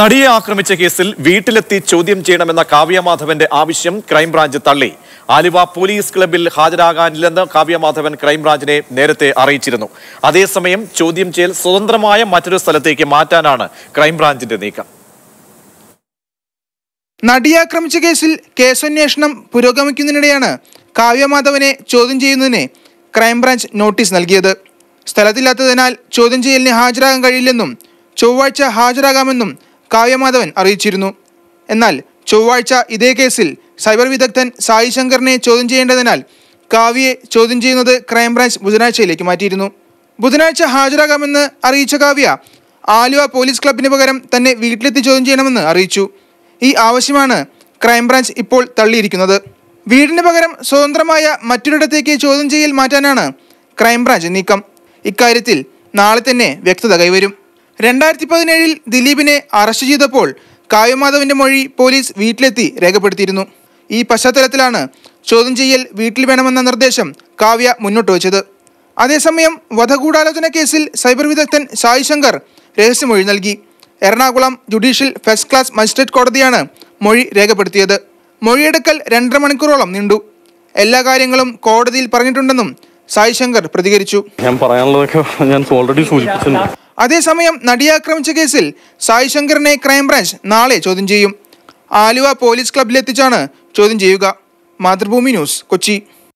നടിയെ ആക്രമിച്ച കേസിൽ വീട്ടിലെത്തി ചോദ്യം ചെയ്യണമെന്ന കാവ്യമാധവന്റെ ആവശ്യം ക്രൈംബ്രാഞ്ച് തള്ളി ആലുവ പോലീസ് ക്ലബിൽ ഹാജരാകാനില്ലെന്ന് കാവ്യമാധവൻ ക്രൈംബ്രാഞ്ചിനെ നേരത്തെ അറിയിച്ചിരുന്നു അതേസമയം ചോദ്യം ചെയ്യൽ സ്വതന്ത്രമായ മറ്റൊരു സ്ഥലത്തേക്ക് മാറ്റാനാണ് ക്രൈംബ്രാഞ്ചിന്റെ നീക്കം നടിയാക്രമിച്ച കേസിൽ കേസന്വേഷണം പുരോഗമിക്കുന്നതിനിടെയാണ് കാവ്യമാധവനെ ചോദ്യം ചെയ്യുന്നതിന് ക്രൈംബ്രാഞ്ച് നോട്ടീസ് നൽകിയത് സ്ഥലത്തില്ലാത്തതിനാൽ ചോദ്യം ചെയ്യലിന് ഹാജരാകാൻ കഴിയില്ലെന്നും ചൊവ്വാഴ്ച ഹാജരാകാമെന്നും കാവ്യമാധവൻ അറിയിച്ചിരുന്നു എന്നാൽ ചൊവ്വാഴ്ച ഇതേ കേസിൽ സൈബർ വിദഗ്ധൻ സായി ശങ്കറിനെ ചോദ്യം ചെയ്യേണ്ടതിനാൽ കാവ്യയെ ചോദ്യം ചെയ്യുന്നത് ക്രൈംബ്രാഞ്ച് ബുധനാഴ്ചയിലേക്ക് മാറ്റിയിരുന്നു ബുധനാഴ്ച ഹാജരാകാമെന്ന് അറിയിച്ച കാവ്യ ആലുവ പോലീസ് ക്ലബിന് പകരം തന്നെ വീട്ടിലെത്തി ചോദ്യം ചെയ്യണമെന്ന് അറിയിച്ചു ഈ ആവശ്യമാണ് ക്രൈംബ്രാഞ്ച് ഇപ്പോൾ തള്ളിയിരിക്കുന്നത് വീടിന് പകരം സ്വതന്ത്രമായ മറ്റൊരിടത്തേക്ക് ചോദ്യം ചെയ്യൽ മാറ്റാനാണ് ക്രൈംബ്രാഞ്ച് നീക്കം ഇക്കാര്യത്തിൽ നാളെ തന്നെ വ്യക്തത കൈവരും രണ്ടായിരത്തി പതിനേഴിൽ ദിലീപിനെ അറസ്റ്റ് ചെയ്തപ്പോൾ കായുമാധവിന്റെ മൊഴി പോലീസ് വീട്ടിലെത്തി രേഖപ്പെടുത്തിയിരുന്നു ഈ പശ്ചാത്തലത്തിലാണ് ചോദ്യം ചെയ്യൽ വീട്ടിൽ വേണമെന്ന നിർദ്ദേശം കാവ്യ മുന്നോട്ട് വച്ചത് അതേസമയം വധഗൂഢാലോചന കേസിൽ സൈബർ വിദഗ്ധൻ സായി ശങ്കർ രഹസ്യമൊഴി നൽകി Ernakulam judicial first class magistrate കോടതിയാണ് മൊഴി രേഖപ്പെടുത്തിയത് മൊഴിയെടുക്കൽ രണ്ടര മണിക്കൂറോളം നീണ്ടു എല്ലാ കാര്യങ്ങളും കോടതിയിൽ പറഞ്ഞിട്ടുണ്ടെന്നും സായി ശങ്കർ പ്രതികരിച്ചു ഞാൻ പറയാനുള്ളതൊക്കെ ഞാൻ ഓൾറെഡി സൂചിപ്പിച്ചിട്ടുണ്ട് അതേസമയം നടിയാക്രമിച്ച കേസിൽ സായി ശങ്കറിനെ ക്രൈംബ്രാഞ്ച് നാളെ ചോദ്യം ചെയ്യും ആലുവ പോലീസ് ക്ലബിലെത്തിച്ചാണ് ചോദ്യം ചെയ്യുക മാതൃഭൂമി ന്യൂസ് കൊച്ചി